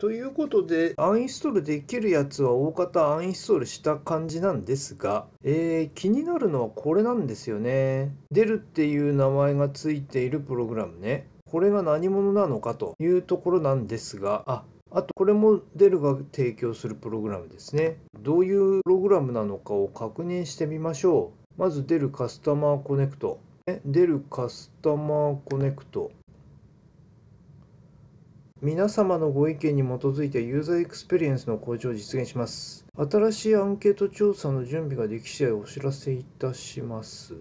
ということで、アンインストールできるやつは大方アンインストールした感じなんですが、えー、気になるのはこれなんですよね。デルっていう名前がついているプログラムね。これが何者なのかというところなんですが、あ、あとこれもデルが提供するプログラムですね。どういうプログラムなのかを確認してみましょう。まずデルカスタマーコネクト。デルカスタマーコネクト。皆様のご意見に基づいてユーザーエクスペリエンスの向上を実現します。新しいアンケート調査の準備ができ次第お知らせいたします。ん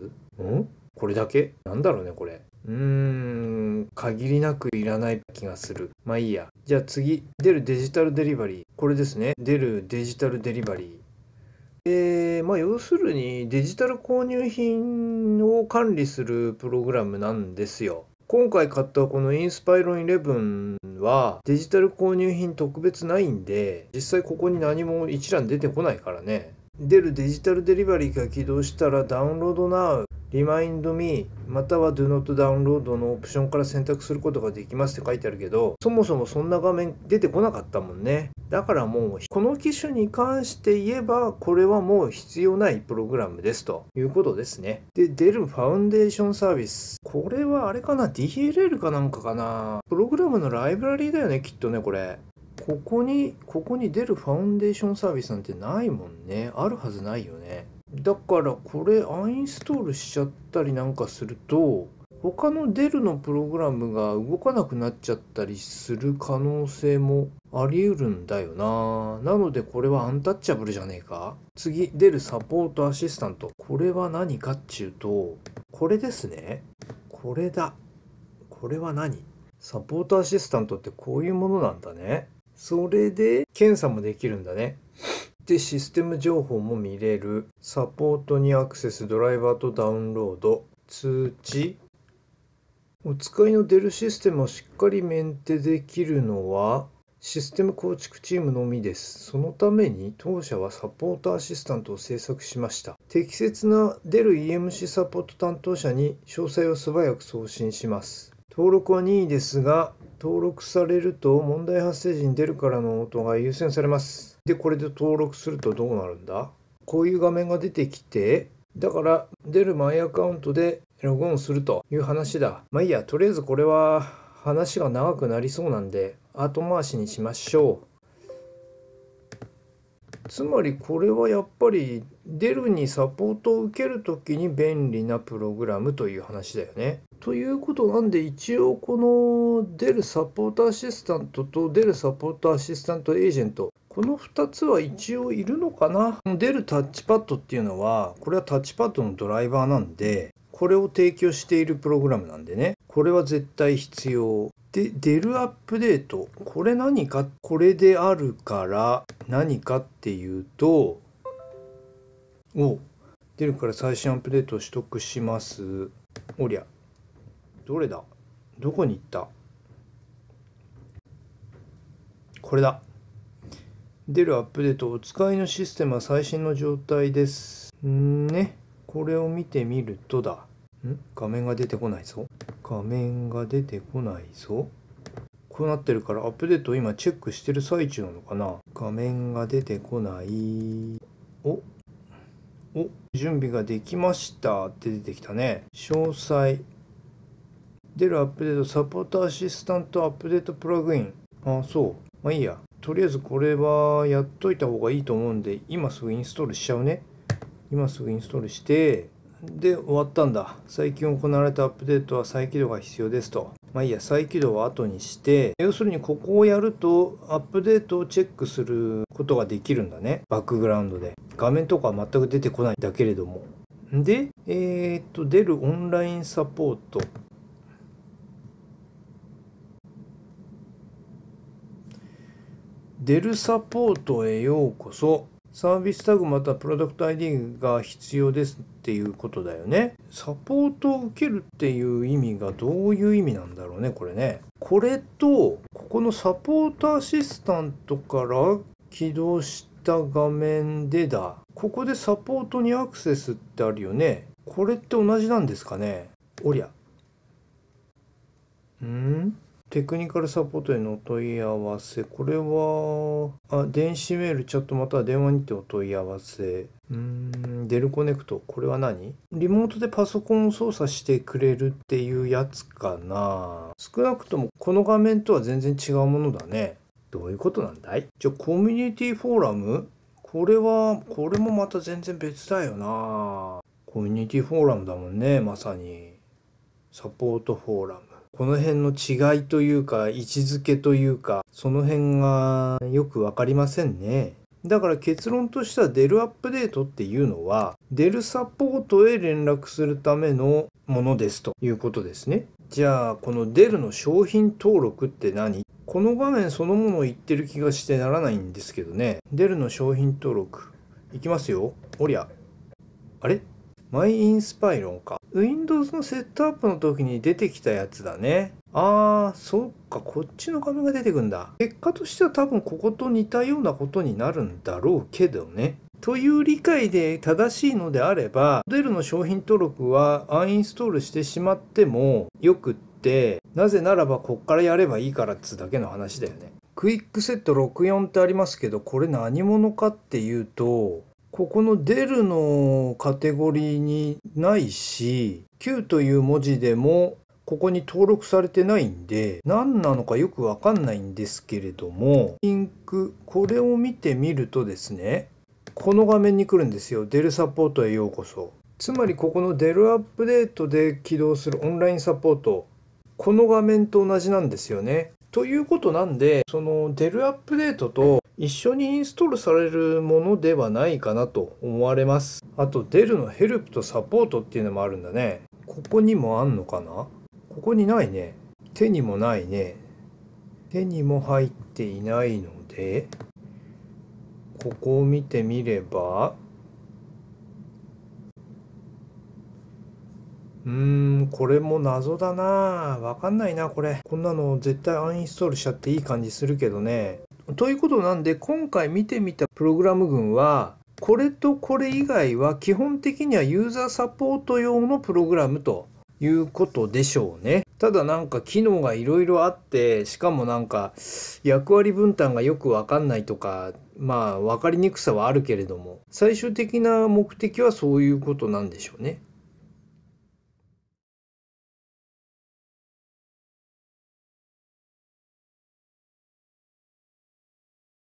これだけなんだろうね、これ。うーん、限りなくいらない気がする。まあいいや。じゃあ次、出るデジタルデリバリー。これですね。出るデジタルデリバリー。えー、まあ、要するにデジタル購入品を管理するプログラムなんですよ。今回買ったこのインスパイロン11はデジタル購入品特別ないんで実際ここに何も一覧出てこないからね出るデジタルデリバリーが起動したらダウンロードな Remind me または Do not download のオプションから選択することができますって書いてあるけどそもそもそんな画面出てこなかったもんねだからもうこの機種に関して言えばこれはもう必要ないプログラムですということですねで出るファウンデーションサービスこれはあれかな DLL かなんかかなプログラムのライブラリーだよねきっとねこれここにここに出るファウンデーションサービスなんてないもんねあるはずないよねだからこれアインストールしちゃったりなんかすると他の DEL のプログラムが動かなくなっちゃったりする可能性もあり得るんだよななのでこれはアンタッチャブルじゃねえか次出るサポートアシスタントこれは何かっちゅうとこれですねこれだこれは何サポートアシスタントってこういうものなんだねそれで検査もできるんだねでシステム情報も見れるサポートにアクセスドライバーとダウンロード通知お使いのデルシステムをしっかりメンテできるのはシステム構築チームのみです。そのために当社はサポートアシスタントを制作しました。適切な出る EMC サポート担当者に詳細を素早く送信します。登録は任意ですが、登録されると問題発生時に出るからの音が優先されます。で、これで登録するとどうなるんだこういう画面が出てきて、だから出るマイアカウントでログオンするという話だ。まあいいや、とりあえずこれは話が長くなりそうなんで後回しにしましょう。つまりこれはやっぱり出るにサポートを受ける時に便利なプログラムという話だよね。ということなんで一応この出るサポートアシスタントと出るサポートアシスタントエージェントこの2つは一応いるのかな出るタッチパッドっていうのはこれはタッチパッドのドライバーなんでこれを提供しているプログラムなんでねこれは絶対必要で出るアップデートこれ何かこれであるから何かっていうとお出るから最新アップデートを取得しますおりゃどれだどこに行ったこれだ出るアップデートお使いのシステムは最新の状態ですねこれを見てみるとだん画面が出てこないぞ画面が出てこないぞこうなってるからアップデートを今チェックしてる最中なのかな画面が出てこないおお準備ができましたって出てきたね。詳細。出るアップデート、サポートアシスタントアップデートプラグイン。あ、そう。まあいいや。とりあえずこれはやっといた方がいいと思うんで、今すぐインストールしちゃうね。今すぐインストールして、で、終わったんだ。最近行われたアップデートは再起動が必要ですと。まあいいや、再起動は後にして、要するにここをやるとアップデートをチェックすることができるんだね。バックグラウンドで。画面とか全く出てこないんだけれども。で、えー、っと、出るオンラインサポート。デルサポートへようこそ。サービスタグまたプロダクト ID が必要ですっていうことだよね。サポートを受けるっていう意味がどういう意味なんだろうね、これね。これと、ここのサポートアシスタントから起動した画面でだここでサポートにアクセスってあるよねこれって同じなんですかねおりゃんテクニカルサポートへのお問い合わせ。これは、あ、電子メール、チャットまたは電話にてお問い合わせ。うーん、デルコネクト。これは何リモートでパソコンを操作してくれるっていうやつかな。少なくともこの画面とは全然違うものだね。どういうことなんだいじゃあコミュニティフォーラムこれは、これもまた全然別だよなコミュニティフォーラムだもんね、まさに。サポートフォーラム。この辺の違いというか、位置づけというか、その辺がよくわかりませんね。だから結論としてはデルアップデートっていうのは、デルサポートへ連絡するためのものですということですね。じゃあこのデルの商品登録って何この画面そのものを言ってる気がしてならないんですけどね。デルの商品登録。いきますよ。おりゃ。あれマイインスパイロンか。Windows のセットアップの時に出てきたやつだね。あー、そっか、こっちの画面が出てくんだ。結果としては多分ここと似たようなことになるんだろうけどね。という理解で正しいのであれば、モデルの商品登録はアンインストールしてしまってもよくって、なぜならばこっからやればいいからっつだけの話だよね。クイックセット64ってありますけど、これ何者かっていうと、ここのデルのカテゴリーにないし、Q という文字でもここに登録されてないんで、何なのかよくわかんないんですけれども、リンク、これを見てみるとですね、この画面に来るんですよ。デルサポートへようこそ。つまりここのデルアップデートで起動するオンラインサポート、この画面と同じなんですよね。ということなんで、そのデルアップデートと一緒にインストールされるものではないかなと思われます。あと、デルのヘルプとサポートっていうのもあるんだね。ここにもあんのかなここにないね。手にもないね。手にも入っていないので、ここを見てみればうーん、これも謎だなわかんないな、これ。こんなの絶対アンインストールしちゃっていい感じするけどね。ということなんで、今回見てみたプログラム群は、これとこれ以外は基本的にはユーザーサポート用のプログラムということでしょうね。ただなんか機能がいろいろあってしかもなんか役割分担がよく分かんないとかまあ分かりにくさはあるけれども最終的な目的はそういうことなんでしょうね。